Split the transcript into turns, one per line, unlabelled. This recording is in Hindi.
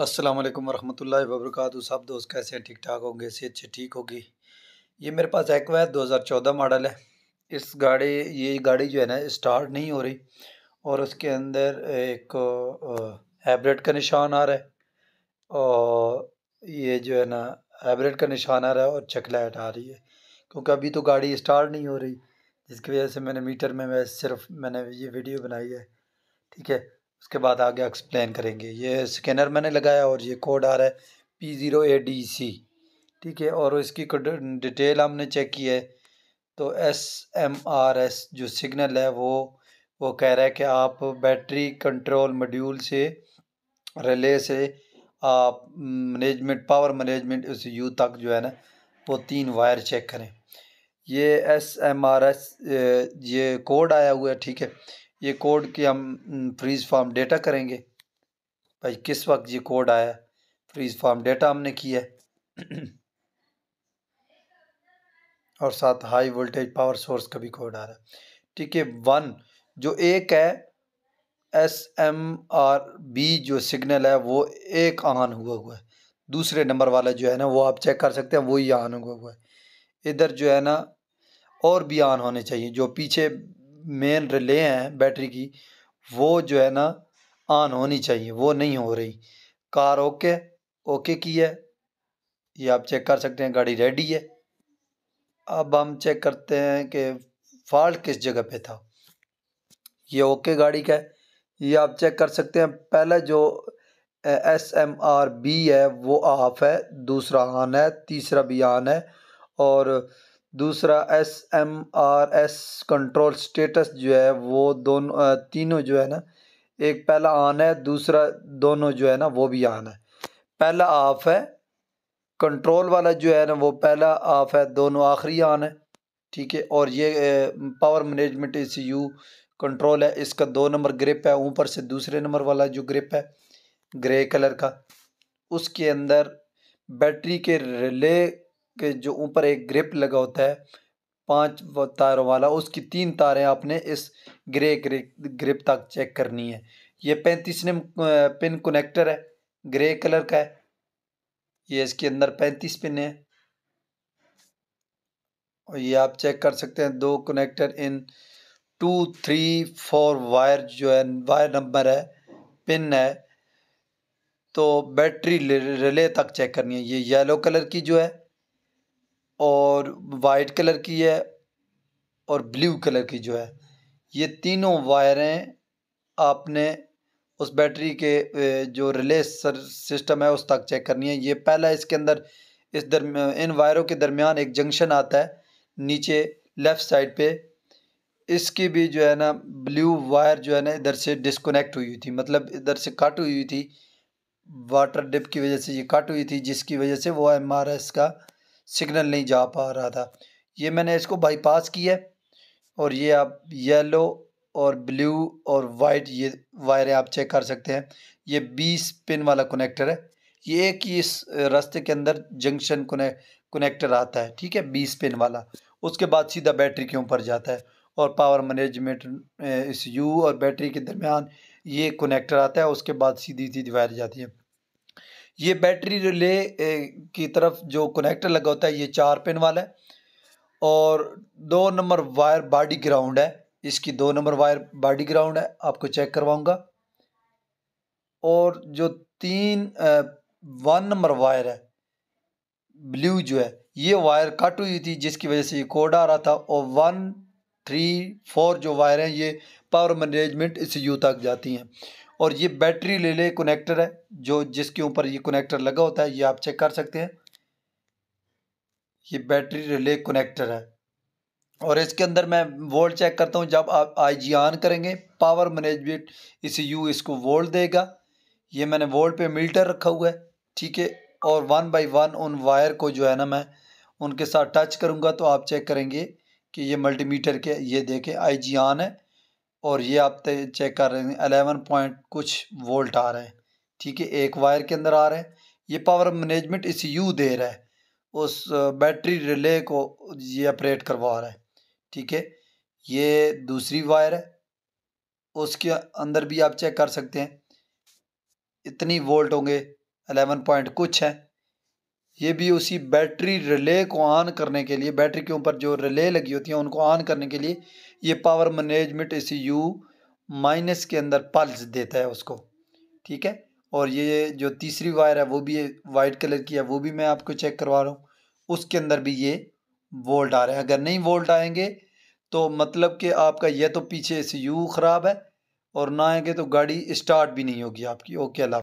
अस्सलाम वालेकुम वरहमतुल्लाहि वबरकातु सब दोस्त कैसे हैं ठीक ठाक होंगे सेहत से ठीक होगी ये मेरे पास एक्वा है 2014 मॉडल है इस गाड़ी ये गाड़ी जो है ना स्टार्ट नहीं हो रही और उसके अंदर एक हाइब्रिड का निशान आ रहा है और ये जो है ना हाइब्रिड का निशान आ रहा है और चकलाइट आ रही है क्योंकि अभी तो गाड़ी स्टार्ट नहीं हो रही जिसकी वजह से मैंने मीटर में मैं सिर्फ मैंने ये वीडियो बनाई है ठीक है उसके बाद आगे एक्सप्लेन करेंगे ये स्कैनर मैंने लगाया और ये कोड आ रहा है P zero A D C ठीक है और इसकी डिटेल हमने चेक की है तो एस एम आर एस जो सिग्नल है वो वो कह रहा है कि आप बैटरी कंट्रोल मॉड्यूल से रिले से आप मैनेजमेंट पावर मैनेजमेंट उस यू तक जो है ना वो तीन वायर चेक करें ये एस एम आर एस ये कोड आया हुआ है ठीक है ये कोड की हम फ्रीज़ फार्म डेटा करेंगे भाई किस वक्त ये कोड आया फ्रीज़ फॉर्म डेटा हमने किया है और साथ हाई वोल्टेज पावर सोर्स का भी कोड आ रहा है ठीक है वन जो एक है एस एम आर बी जो सिग्नल है वो एक आन हुआ हुआ है दूसरे नंबर वाला जो है ना वो आप चेक कर सकते हैं वही आन हुआ हुआ है इधर जो है ना और भी आन होने चाहिए जो पीछे मेन रिले हैं बैटरी की वो जो है ना ऑन होनी चाहिए वो नहीं हो रही कार ओके ओके की है ये आप चेक कर सकते हैं गाड़ी रेडी है अब हम चेक करते हैं कि फॉल्ट किस जगह पे था ये ओके गाड़ी का है ये आप चेक कर सकते हैं पहला जो एस एम आर बी है वो ऑफ है दूसरा ऑन है तीसरा भी ऑन है और दूसरा S M R S control status जो है वो दोनों तीनों जो है ना एक पहला ऑन है दूसरा दोनों जो है ना वो भी ऑन है पहला ऑफ है कंट्रोल वाला जो है ना वो पहला ऑफ है दोनों आखिरी ऑन है ठीक है और ये power management A C U control है इसका दो नंबर ग्रिप है ऊपर से दूसरे नंबर वाला जो ग्रिप है ग्रे कलर का उसके अंदर बैटरी के रिले के जो ऊपर एक ग्रिप लगा होता है पांच तारों वाला उसकी तीन तारें आपने इस ग्रे ग्रे ग्रिप तक चेक करनी है ये पैंतीस ने पिन कनेक्टर है ग्रे कलर का है ये इसके अंदर पैंतीस पिन है और ये आप चेक कर सकते हैं दो कनेक्टर इन टू थ्री फोर वायर जो है वायर नंबर है पिन है तो बैटरी रिले तक चेक करनी है ये येलो कलर की जो है और वाइट कलर की है और ब्लू कलर की जो है ये तीनों वायरें आपने उस बैटरी के जो रिले सर सिस्टम है उस तक चेक करनी है ये पहला इसके अंदर इस दर इन वायरों के दरमियान एक जंक्शन आता है नीचे लेफ़्ट साइड पे इसकी भी जो है ना ब्लू वायर जो है ना इधर से डिसकोनेक्ट हुई थी मतलब इधर से कट हुई हुई थी वाटर डिप की वजह से ये कट हुई थी जिसकी वजह से वो एम आर एस का सिग्नल नहीं जा पा रहा था ये मैंने इसको बाईपास किया और ये आप येलो और ब्लू और वाइट ये वायरें आप चेक कर सकते हैं ये बीस पिन वाला कनेक्टर है ये एक ही इस रास्ते के अंदर जंक्शन कनेक्टर आता है ठीक है बीस पिन वाला उसके बाद सीधा बैटरी के ऊपर जाता है और पावर मैनेजमेंट इस यू और बैटरी के दरमियान ये कनेक्टर आता है उसके बाद सीधी सीधी वायर जाती है ये बैटरी रिले की तरफ जो कनेक्टर लगा होता है ये चार पिन वाला है और दो नंबर वायर बॉडी ग्राउंड है इसकी दो नंबर वायर बॉडी ग्राउंड है आपको चेक करवाऊंगा और जो तीन वन नंबर वायर है ब्लू जो है ये वायर कट हुई थी जिसकी वजह से ये कोड आ रहा था और वन थ्री फोर जो वायर हैं ये पावर मैनेजमेंट इस यू तक जाती हैं और ये बैटरी ले ले कनेक्टर है जो जिसके ऊपर ये कनेक्टर लगा होता है ये आप चेक कर सकते हैं ये बैटरी रिले कनेक्टर है और इसके अंदर मैं वोल्ट चेक करता हूँ जब आप आई जी ऑन करेंगे पावर मैनेजमेंट इसी यू इसको वोल्ट देगा ये मैंने वोल्ट पे मीटर रखा हुआ है ठीक है और वन बाय वन उन वायर को जो है ना मैं उनके साथ टच करूँगा तो आप चेक करेंगे कि ये मल्टीमीटर के ये देखें आई जी ऑन है और ये आप चेक कर रहे हैं अलेवन पॉइंट कुछ वोल्ट आ रहे हैं ठीक है एक वायर के अंदर आ रहे हैं ये पावर मैनेजमेंट इस यू दे रहा है उस बैटरी रिले को ये ऑपरेट करवा रहा है ठीक है ये दूसरी वायर है उसके अंदर भी आप चेक कर सकते हैं इतनी वोल्ट होंगे अलेवन पॉइंट कुछ है ये भी उसी बैटरी रिले को ऑन करने के लिए बैटरी के ऊपर जो रिले लगी होती हैं उनको ऑन करने के लिए ये power management E C U minus के अंदर पल्स देता है उसको ठीक है और ये जो तीसरी वायर है वो भी वाइट कलर की है वो भी मैं आपको चेक करवा रहा हूँ उसके अंदर भी ये वोल्ट आ रहे हैं अगर नहीं वोल्ट आएंगे तो मतलब कि आपका यह तो पीछे से यू ख़राब है और ना आएंगे तो गाड़ी स्टार्ट भी नहीं होगी आपकी ओके अल्लाह